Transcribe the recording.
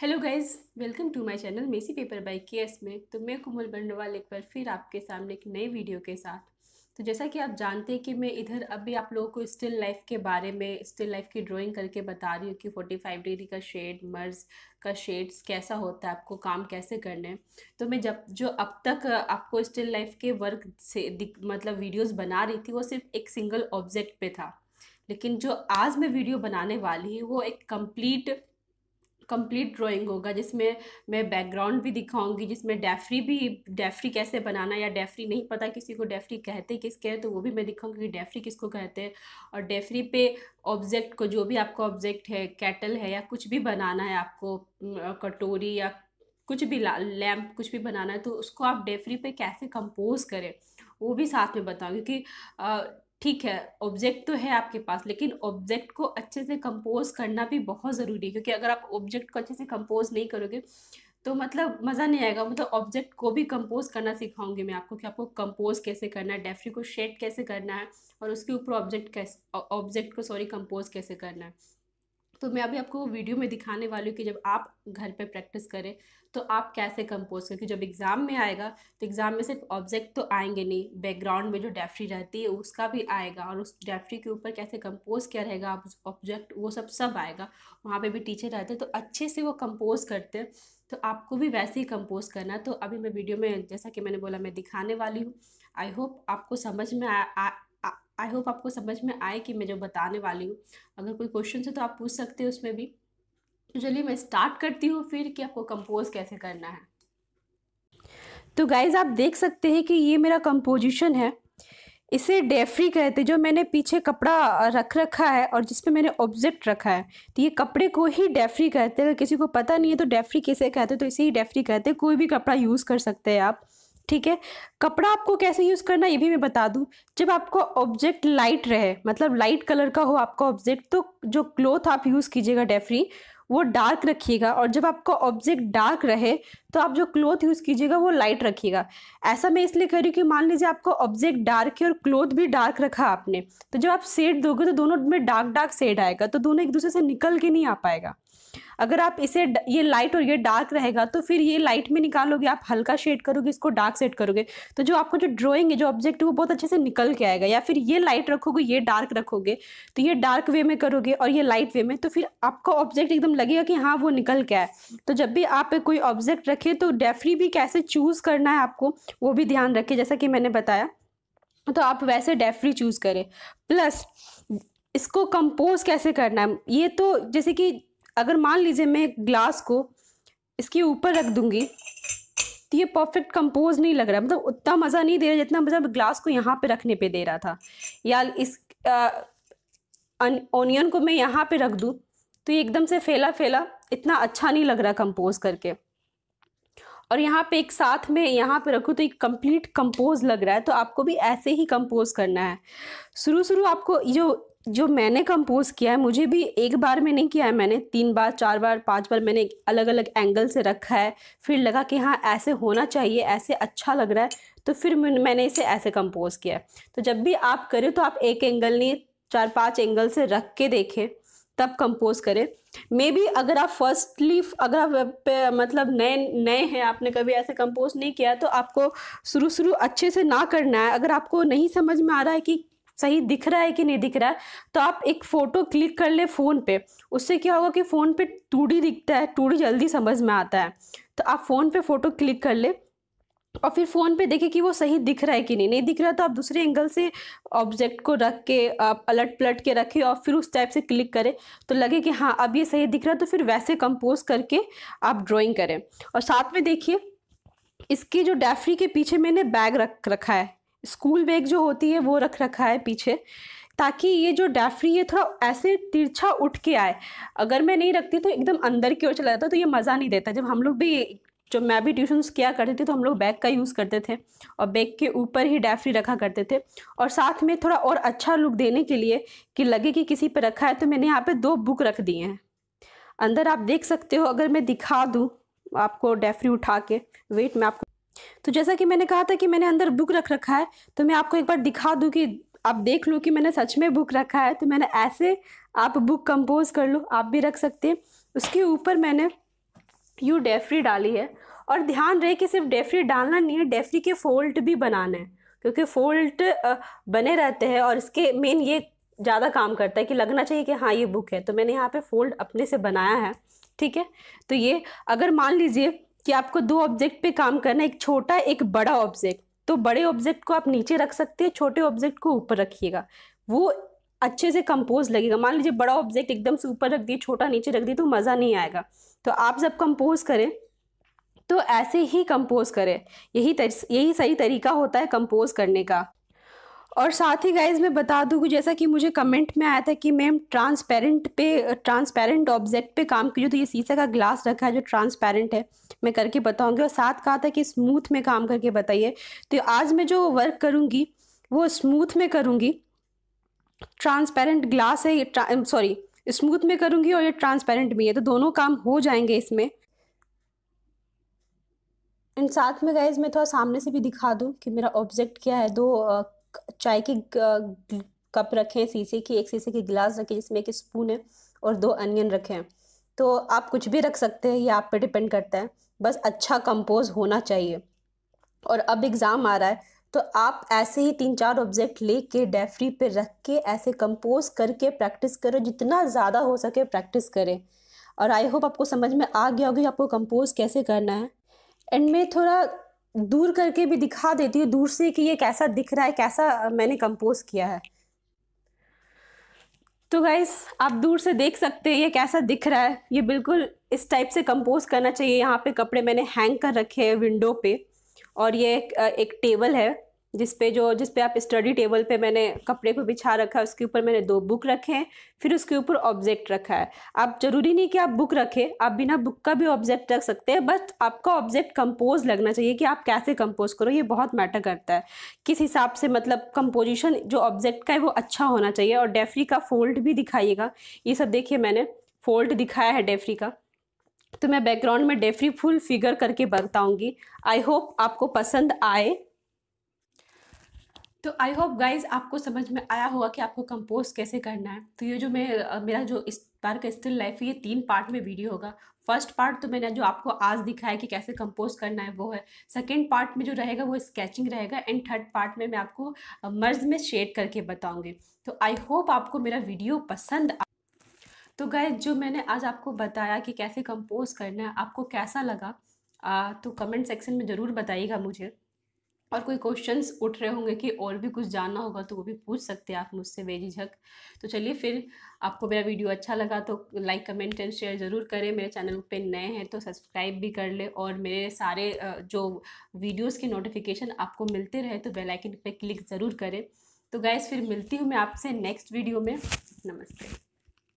hello guys welcome to my channel messy paper by KS में तो मैं कुमल बंडवाल एक बार फिर आपके सामने एक नई वीडियो के साथ तो जैसा कि आप जानते हैं कि मैं इधर अभी आप लोगों को स्टिल लाइफ के बारे में स्टिल लाइफ की ड्राइंग करके बता रही हूँ कि 45 डिग्री का शेड मर्ज का शेड्स कैसा होता है आपको काम कैसे करने तो मैं जब जो अब तक आपको स्टिल लाइफ के वर्क से मतलब वीडियोज़ बना रही थी वो सिर्फ एक सिंगल ऑब्जेक्ट पर था लेकिन जो आज मैं वीडियो बनाने वाली हूँ वो एक कम्प्लीट कंप्लीट ड्राइंग होगा जिसमें मैं बैकग्राउंड भी दिखाऊंगी जिसमें डेफरी भी डेफरी कैसे बनाना या डेफरी नहीं पता किसी को डेफरी कहते किसके हैं तो वो भी मैं दिखाऊंगी कि डेफरी किसको कहते हैं और डेफरी पे ऑब्जेक्ट को जो भी आपका ऑब्जेक्ट है कैटल है या कुछ भी बनाना है आपको कटोरी या कुछ भी लैम्प कुछ भी बनाना है तो उसको आप डेफरी पर कैसे कंपोज करें वो भी साथ में बताओ क्योंकि ठीक है ऑब्जेक्ट तो है आपके पास लेकिन ऑब्जेक्ट को अच्छे से कंपोज करना भी बहुत ज़रूरी है क्योंकि अगर आप ऑब्जेक्ट को अच्छे से कंपोज नहीं करोगे तो मतलब मज़ा नहीं आएगा मतलब ऑब्जेक्ट को भी कंपोज करना सिखाऊंगी मैं आपको कि आपको कंपोज कैसे करना है डेफरी को शेड कैसे करना है और उसके ऊपर ऑब्जेक्ट कैसे ऑब्जेक्ट को सॉरी कंपोज कैसे करना है तो मैं अभी आपको वीडियो में दिखाने वाली हूँ कि जब आप घर पे प्रैक्टिस करें तो आप कैसे कंपोज करें क्योंकि जब एग्ज़ाम में आएगा तो एग्ज़ाम में सिर्फ ऑब्जेक्ट तो आएंगे नहीं बैकग्राउंड में जो डेफरी रहती है उसका भी आएगा और उस डेफ्री के ऊपर कैसे कंपोज क्या रहेगा ऑब्जेक्ट वो सब सब आएगा वहाँ पर भी टीचर रहते हैं तो अच्छे से वो कंपोज करते हैं तो आपको भी वैसे ही कंपोज करना तो अभी मैं वीडियो में जैसा कि मैंने बोला मैं दिखाने वाली हूँ आई होप आपको समझ में आ, आ, आई होप आपको समझ में आए कि मैं जो बताने वाली हूँ अगर कोई क्वेश्चन है तो आप पूछ सकते हैं उसमें भी तो चलिए मैं स्टार्ट करती हूँ फिर कि आपको कंपोज कैसे करना है तो गाइज आप देख सकते हैं कि ये मेरा कंपोजिशन है इसे डेफरी कहते जो मैंने पीछे कपड़ा रख रखा है और जिसपे मैंने ऑब्जेक्ट रखा है तो ये कपड़े को ही डेफ्री कहते हैं अगर किसी को पता नहीं है तो डेफ्री कैसे कहते हैं तो इसे ही डेफ्री कहते हैं कोई भी कपड़ा यूज़ कर सकते हैं आप ठीक है कपड़ा आपको कैसे यूज़ करना ये भी मैं बता दूँ जब आपका ऑब्जेक्ट लाइट रहे मतलब लाइट कलर का हो आपका ऑब्जेक्ट तो जो क्लोथ आप यूज़ कीजिएगा डेफरी वो डार्क रखिएगा और जब आपका ऑब्जेक्ट डार्क रहे तो आप जो क्लोथ यूज़ कीजिएगा वो लाइट रखिएगा ऐसा मैं इसलिए कर रही हूँ कि मान लीजिए आपका ऑब्जेक्ट डार्क है और क्लोथ भी डार्क रखा आपने तो जब आप सेड दोगे तो दोनों में डार्क डार्क सेड आएगा तो दोनों एक दूसरे से निकल के नहीं आ पाएगा अगर आप इसे ये लाइट और ये डार्क रहेगा तो फिर ये लाइट में निकालोगे आप हल्का शेड करोगे इसको डार्क सेट करोगे तो जो आपको जो ड्रॉइंग है जो ऑब्जेक्ट है वो बहुत अच्छे से निकल के आएगा या फिर ये लाइट रखोगे ये डार्क रखोगे तो ये डार्क वे में करोगे और ये लाइट वे में तो फिर आपका ऑब्जेक्ट एकदम लगेगा कि हाँ वो निकल के आए तो जब भी आप कोई ऑब्जेक्ट रखें तो डेफरी भी कैसे चूज़ करना है आपको वो भी ध्यान रखें जैसा कि मैंने बताया तो आप वैसे डेफरी चूज़ करें प्लस इसको कंपोज कैसे करना है ये तो जैसे कि अगर मान लीजिए मैं ग्लास को इसके ऊपर रख दूंगी तो ये परफेक्ट कंपोज नहीं लग रहा मतलब उतना मज़ा नहीं दे रहा जितना मज़ा मतलब ग्लास को यहाँ पे रखने पे दे रहा था या इस ऑनियन को मैं यहाँ पे रख दूँ तो ये एकदम से फैला फैला इतना अच्छा नहीं लग रहा कंपोज करके और यहाँ पे एक साथ में यहाँ पे रखूँ तो एक कंप्लीट कंपोज लग रहा है तो आपको भी ऐसे ही कंपोज करना है शुरू शुरू आपको जो जो मैंने कंपोज़ किया है मुझे भी एक बार में नहीं किया है मैंने तीन बार चार बार पांच बार मैंने अलग अलग एंगल से रखा है फिर लगा कि हाँ ऐसे होना चाहिए ऐसे अच्छा लग रहा है तो फिर मैंने इसे ऐसे कंपोज़ किया है तो जब भी आप करें तो आप एक एंगल नहीं चार पाँच एंगल से रख के देखें तब कंपोज करें मे बी अगर आप फर्स्टली अगर आप वेब मतलब नए नए हैं आपने कभी ऐसे कंपोज नहीं किया तो आपको शुरू शुरू अच्छे से ना करना है अगर आपको नहीं समझ में आ रहा है कि सही दिख रहा है कि नहीं दिख रहा है तो आप एक फ़ोटो क्लिक कर ले फ़ोन पे उससे क्या होगा कि फ़ोन पे टूडी दिखता है टूडी जल्दी समझ में आता है तो आप फ़ोन पे फ़ोटो क्लिक कर ले और फिर फ़ोन पे देखें कि वो सही दिख रहा है कि नहीं नहीं दिख रहा है तो आप दूसरे एंगल से ऑब्जेक्ट को रख के आप पलट पलट के रखें और फिर उस टाइप से क्लिक करें तो लगे कि हाँ अब ये सही दिख रहा है तो फिर वैसे कंपोज करके आप ड्राइंग करें और साथ में देखिए इसके जो डैफरी के पीछे मैंने बैग रख रखा है स्कूल बैग जो होती है वो रख रखा है पीछे ताकि ये जो डैफरी है थोड़ा ऐसे तिरछा उठ के आए अगर मैं नहीं रखती तो एकदम अंदर की ओर चला जाता तो ये मज़ा नहीं देता जब हम लोग भी जब मैं भी ट्यूशन्स किया करती थी तो हम लोग बैग का यूज़ करते थे और बैग के ऊपर ही डैफरी रखा करते थे और साथ में थोड़ा और अच्छा लुक देने के लिए कि लगे कि किसी पर रखा है तो मैंने यहाँ पर दो बुक रख दिए हैं अंदर आप देख सकते हो अगर मैं दिखा दूँ आपको डैफरी उठा के वेट मैं आपको तो जैसा कि मैंने कहा था कि मैंने अंदर बुक रख रखा है तो मैं आपको एक बार दिखा दूँ कि आप देख लो कि मैंने सच में बुक रखा है तो मैंने ऐसे आप बुक कंपोज कर लो आप भी रख सकते हैं उसके ऊपर मैंने यू डेफरी डाली है और ध्यान रहे कि सिर्फ डेफरी डालना नहीं है डेफरी के फोल्ड भी बनाना है क्योंकि फोल्ड बने रहते हैं और इसके मेन ये ज़्यादा काम करता है कि लगना चाहिए कि हाँ ये बुक है तो मैंने यहाँ पे फोल्ड अपने से बनाया है ठीक है तो ये अगर मान लीजिए कि आपको दो ऑब्जेक्ट पे काम करना है एक छोटा एक बड़ा ऑब्जेक्ट तो बड़े ऑब्जेक्ट को आप नीचे रख सकते हैं छोटे ऑब्जेक्ट को ऊपर रखिएगा वो अच्छे से कंपोज लगेगा मान लीजिए बड़ा ऑब्जेक्ट एकदम से ऊपर रख दिए छोटा नीचे रख दिए तो मज़ा नहीं आएगा तो आप जब कंपोज करें तो ऐसे ही कंपोज करें यही तर, यही सही तरीका होता है कंपोज करने का और साथ ही गाइज मैं बता दूँ जैसा कि मुझे कमेंट में आया था कि मैम ट्रांसपेरेंट पे ट्रांसपेरेंट ऑब्जेक्ट पे काम कीजिए तो ये शीशे का ग्लास रखा है जो ट्रांसपेरेंट है मैं करके बताऊँगी और साथ कहा था कि स्मूथ में काम करके बताइए तो आज मैं जो वर्क करूँगी वो स्मूथ में करूँगी ट्रांसपेरेंट ग्लास है ये सॉरी स्मूथ में करूँगी और ये ट्रांसपेरेंट भी है तो दोनों काम हो जाएंगे इसमें एंड साथ में गाइज मैं थोड़ा सामने से भी दिखा दूँ कि मेरा ऑब्जेक्ट क्या है दो चाय की कप रखें शीशे की एक शीशे की गिलास रखें जिसमें एक स्पून है और दो अनियन रखें तो आप कुछ भी रख सकते हैं ये आप पे डिपेंड करता है बस अच्छा कंपोज होना चाहिए और अब एग्ज़ाम आ रहा है तो आप ऐसे ही तीन चार ऑब्जेक्ट ले कर डेफरी पे रख के ऐसे कंपोज करके प्रैक्टिस करो जितना ज़्यादा हो सके प्रैक्टिस करें और आई होप आपको समझ में आ गया होगी आपको कंपोज कैसे करना है एंड में थोड़ा दूर करके भी दिखा देती हूँ दूर से कि ये कैसा दिख रहा है कैसा मैंने कंपोज किया है तो गाइस आप दूर से देख सकते हैं ये कैसा दिख रहा है ये बिल्कुल इस टाइप से कंपोज करना चाहिए यहाँ पे कपड़े मैंने हैंग कर रखे हैं विंडो पे और ये एक, एक टेबल है जिस पे जो जिस पे आप स्टडी टेबल पे मैंने कपड़े को बिछा रखा है उसके ऊपर मैंने दो बुक रखे हैं फिर उसके ऊपर ऑब्जेक्ट रखा है आप ज़रूरी नहीं कि आप बुक रखें आप बिना बुक का भी ऑब्जेक्ट रख सकते हैं बट आपका ऑब्जेक्ट कंपोज लगना चाहिए कि आप कैसे कंपोज करो ये बहुत मैटर करता है किस हिसाब से मतलब कंपोजिशन जो ऑब्जेक्ट का है वो अच्छा होना चाहिए और डेफरी का फोल्ड भी दिखाइएगा ये सब देखिए मैंने फोल्ड दिखाया है डेफरी का तो मैं बैकग्राउंड में डेफरी फुल फिगर करके बताऊँगी आई होप आपको पसंद आए तो आई होप गाइज आपको समझ में आया होगा कि आपको कंपोज कैसे करना है तो ये जो मैं मेरा जो इस बार का स्टिल लाइफ ये तीन पार्ट में वीडियो होगा फर्स्ट पार्ट तो मैंने जो आपको आज दिखाया कि कैसे कंपोज करना है वो है सेकेंड पार्ट में जो रहेगा वो स्केचिंग रहेगा एंड थर्ड पार्ट में मैं आपको मर्ज में शेड करके बताऊँगी तो आई होप आपको मेरा वीडियो पसंद आ तो गाइज जो मैंने आज आपको बताया कि कैसे कंपोज करना है आपको कैसा लगा आ, तो कमेंट सेक्शन में ज़रूर बताइएगा मुझे और कोई क्वेश्चंस उठ रहे होंगे कि और भी कुछ जानना होगा तो वो भी पूछ सकते हैं आप मुझसे झक तो चलिए फिर आपको मेरा वीडियो अच्छा लगा तो लाइक कमेंट एंड शेयर ज़रूर करें मेरे चैनल पे नए हैं तो सब्सक्राइब भी कर ले और मेरे सारे जो वीडियोस के नोटिफिकेशन आपको मिलते रहे तो बेलाइकिन पर क्लिक ज़रूर करें तो गैस फिर मिलती हूँ मैं आपसे नेक्स्ट वीडियो में नमस्ते